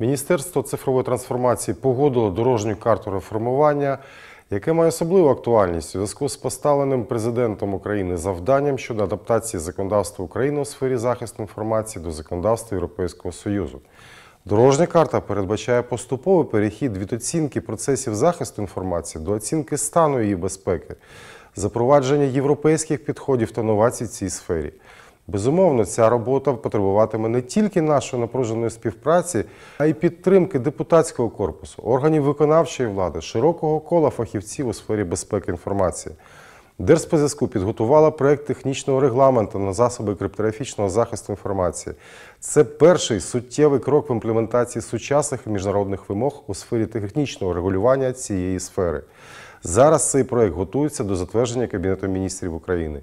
Міністерство цифрової трансформації погодило дорожню карту реформування, яке має особливу актуальність у зв'язку з поставленим президентом України завданням щодо адаптації законодавства України у сфері захисту інформації до законодавства Європейського Союзу. Дорожня карта передбачає поступовий перехід від оцінки процесів захисту інформації до оцінки стану її безпеки, запровадження європейських підходів та новацій в цій сфері. Безумовно, ця робота потребуватиме не тільки нашої напруженої співпраці, а й підтримки депутатського корпусу, органів виконавчої влади, широкого кола фахівців у сфері безпеки інформації. Держспецзв'язку підготувала проєкт технічного регламенту на засоби криптографічного захисту інформації. Це перший суттєвий крок в імплементації сучасних міжнародних вимог у сфері технічного регулювання цієї сфери. Зараз цей проект готується до затвердження Кабінету міністрів України.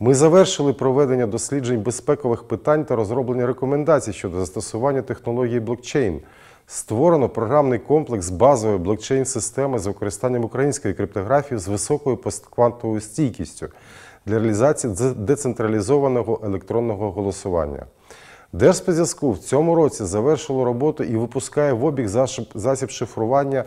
Ми завершили проведення досліджень безпекових питань та розроблення рекомендацій щодо застосування технології блокчейн. Створено програмний комплекс базової блокчейн-системи з використанням української криптографії з високою постквантовою стійкістю для реалізації децентралізованого електронного голосування. Держспецзв'язку в цьому році завершило роботу і випускає в обіг засіб шифрування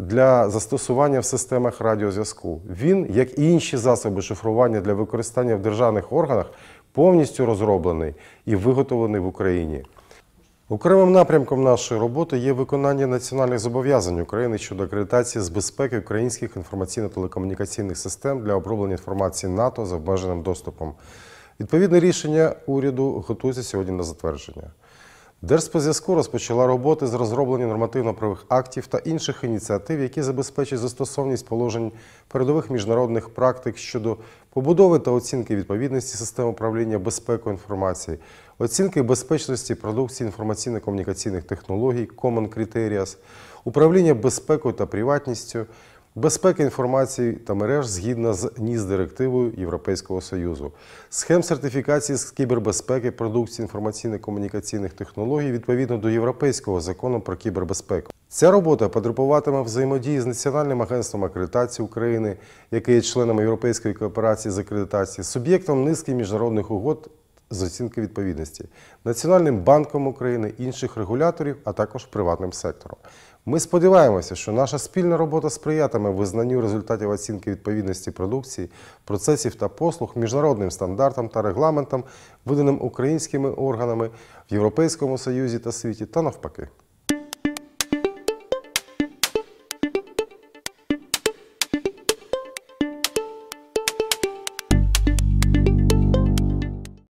для застосування в системах радіозв'язку. Він, як і інші засоби шифрування для використання в державних органах, повністю розроблений і виготовлений в Україні. Окремим напрямком нашої роботи є виконання національних зобов'язань України щодо акредитації з безпеки українських інформаційно-телекомунікаційних систем для оброблення інформації НАТО з обмеженим доступом. Відповідне рішення уряду готується сьогодні на затвердження. Держспозв'язку розпочала роботи з розроблення нормативно-правих актів та інших ініціатив, які забезпечать застосовність положень передових міжнародних практик щодо побудови та оцінки відповідності систем управління безпекою інформації, оцінки безпечності продукції інформаційно-комунікаційних технологій, Common Criteria, управління безпекою та приватністю, безпека інформації та мереж згідно з ніс директивою Європейського союзу, схем сертифікації з кібербезпеки продукції інформаційно-комунікаційних технологій відповідно до європейського закону про кібербезпеку. Ця робота потребуватиме взаємодії з Національним агентством акредитації України, яке є членом Європейської кооперації з акредитації, суб'єктом низки міжнародних угод з оцінки відповідності Національним банком України, інших регуляторів, а також приватним сектором. Ми сподіваємося, що наша спільна робота сприятиме визнанню результатів оцінки відповідності продукції, процесів та послуг міжнародним стандартам та регламентам, виданим українськими органами в Європейському Союзі та світі, та навпаки.